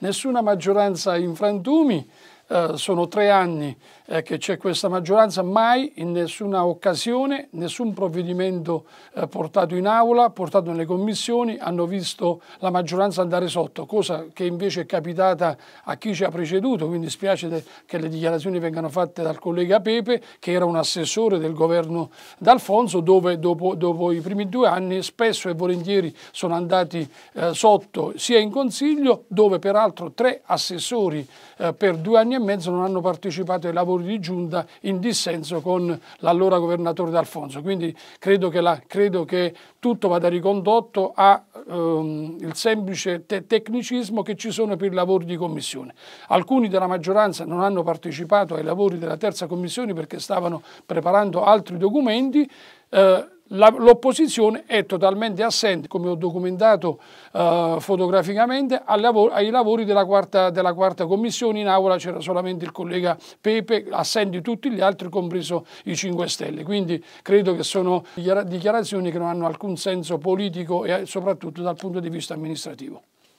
nessuna maggioranza in frantumi, eh, sono tre anni eh, che c'è questa maggioranza, mai in nessuna occasione, nessun provvedimento eh, portato in aula, portato nelle commissioni, hanno visto la maggioranza andare sotto, cosa che invece è capitata a chi ci ha preceduto, quindi spiace che le dichiarazioni vengano fatte dal collega Pepe, che era un assessore del governo d'Alfonso, dove dopo, dopo, i primi due anni spesso e volentieri sono andati eh, sotto sia in Consiglio, dove peraltro tre assessori eh, per due anni e mezzo non hanno partecipato ai lavori di giunta in dissenso con l'allora governatore D'Alfonso. Quindi credo che, la, credo che, tutto vada ricondotto al ehm, semplice te tecnicismo che ci sono per i lavori di commissione. Alcuni della maggioranza non hanno partecipato ai lavori della terza commissione perché stavano preparando altri documenti. Eh, l'opposizione è totalmente assente, come ho documentato eh, fotograficamente, ai lavori della quarta, della quarta, commissione, in aula c'era solamente il collega Pepe, assenti tutti gli altri, compreso i 5 Stelle. Quindi credo che sono dichiarazioni che non hanno alcun senso politico e soprattutto dal punto di vista amministrativo.